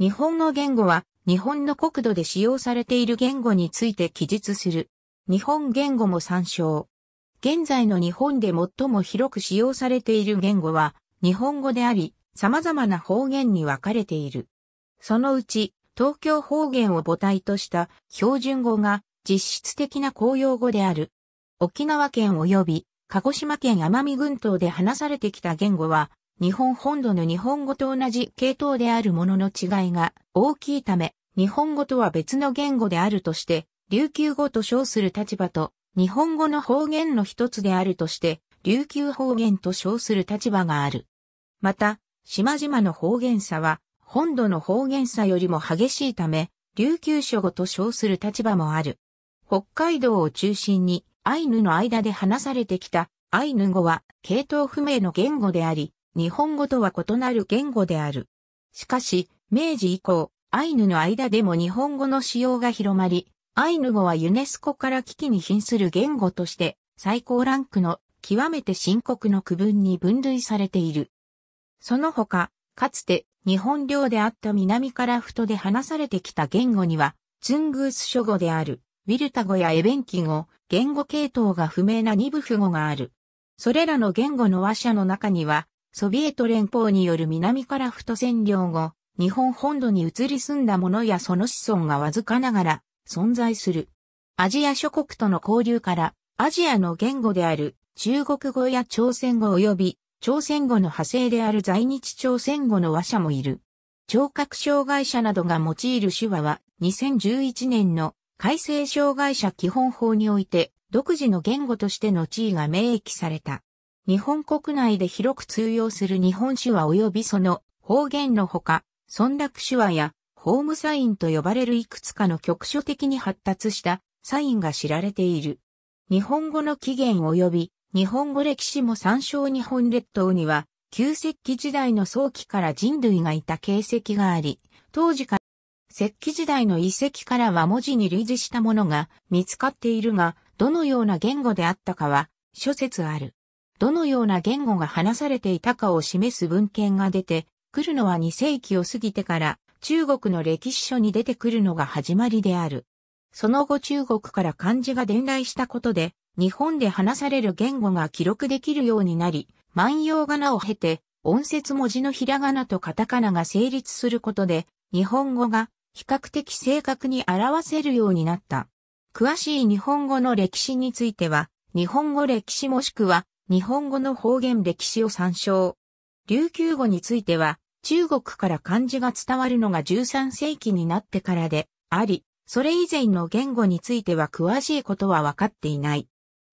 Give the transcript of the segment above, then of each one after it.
日本の言語は日本の国土で使用されている言語について記述する。日本言語も参照。現在の日本で最も広く使用されている言語は日本語であり、様々な方言に分かれている。そのうち、東京方言を母体とした標準語が実質的な公用語である。沖縄県及び鹿児島県奄美群島で話されてきた言語は日本本土の日本語と同じ系統であるものの違いが大きいため、日本語とは別の言語であるとして、琉球語と称する立場と、日本語の方言の一つであるとして、琉球方言と称する立場がある。また、島々の方言差は、本土の方言差よりも激しいため、琉球諸語と称する立場もある。北海道を中心に、アイヌの間で話されてきた、アイヌ語は、系統不明の言語であり、日本語とは異なる言語である。しかし、明治以降、アイヌの間でも日本語の使用が広まり、アイヌ語はユネスコから危機に瀕する言語として最高ランクの極めて深刻の区分に分類されている。その他、かつて日本領であった南からふとで話されてきた言語には、ツングース諸語である、ウィルタ語やエベンキ語、言語系統が不明な二部符語がある。それらの言語の話者の中には、ソビエト連邦による南フト占領後、日本本土に移り住んだ者やその子孫がわずかながら存在する。アジア諸国との交流から、アジアの言語である中国語や朝鮮語及び朝鮮語の派生である在日朝鮮語の話者もいる。聴覚障害者などが用いる手話は2011年の改正障害者基本法において独自の言語としての地位が明記された。日本国内で広く通用する日本手話及びその方言のほか、村落手話やホームサインと呼ばれるいくつかの局所的に発達したサインが知られている。日本語の起源及び日本語歴史も参照日本列島には旧石器時代の早期から人類がいた形跡があり、当時から石器時代の遺跡からは文字に類似したものが見つかっているが、どのような言語であったかは諸説ある。どのような言語が話されていたかを示す文献が出てくるのは2世紀を過ぎてから中国の歴史書に出てくるのが始まりである。その後中国から漢字が伝来したことで、日本で話される言語が記録できるようになり、万葉仮名を経て、音節文字のひらがなとカタカナが成立することで、日本語が比較的正確に表せるようになった。詳しい日本語の歴史については、日本語歴史もしくは日本語の方言歴史を参照。琉球語については、中国から漢字が伝わるのが13世紀になってからであり、それ以前の言語については詳しいことは分かっていない。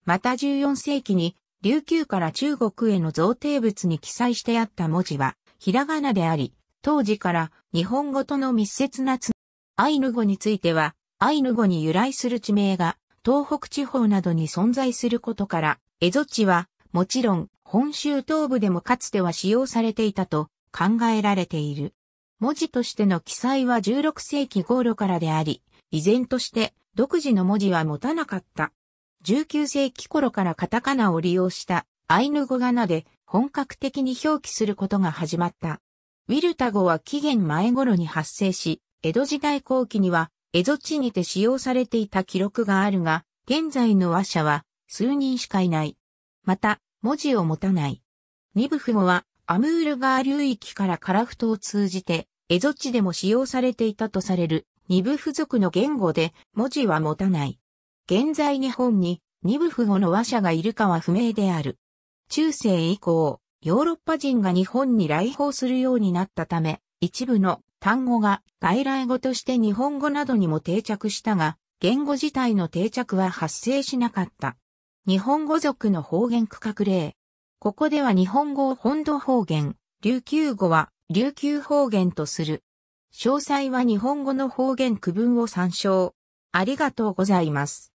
また14世紀に琉球から中国への贈呈物に記載してあった文字は、ひらがなであり、当時から日本語との密接なつ、アイヌ語については、アイヌ語に由来する地名が東北地方などに存在することから、エゾ地はもちろん、本州東部でもかつては使用されていたと考えられている。文字としての記載は16世紀頃路からであり、依然として独自の文字は持たなかった。19世紀頃からカタカナを利用したアイヌ語が名で本格的に表記することが始まった。ウィルタ語は紀元前頃に発生し、江戸時代後期には江戸地にて使用されていた記録があるが、現在の和者は数人しかいない。また、文字を持たない。ニブフ語は、アムール川流域からカラフトを通じて、エゾ地でも使用されていたとされる、ニブフ族の言語で、文字は持たない。現在日本に、ニブフ語の話者がいるかは不明である。中世以降、ヨーロッパ人が日本に来訪するようになったため、一部の単語が外来語として日本語などにも定着したが、言語自体の定着は発生しなかった。日本語族の方言区画例。ここでは日本語を本土方言、琉球語は琉球方言とする。詳細は日本語の方言区分を参照。ありがとうございます。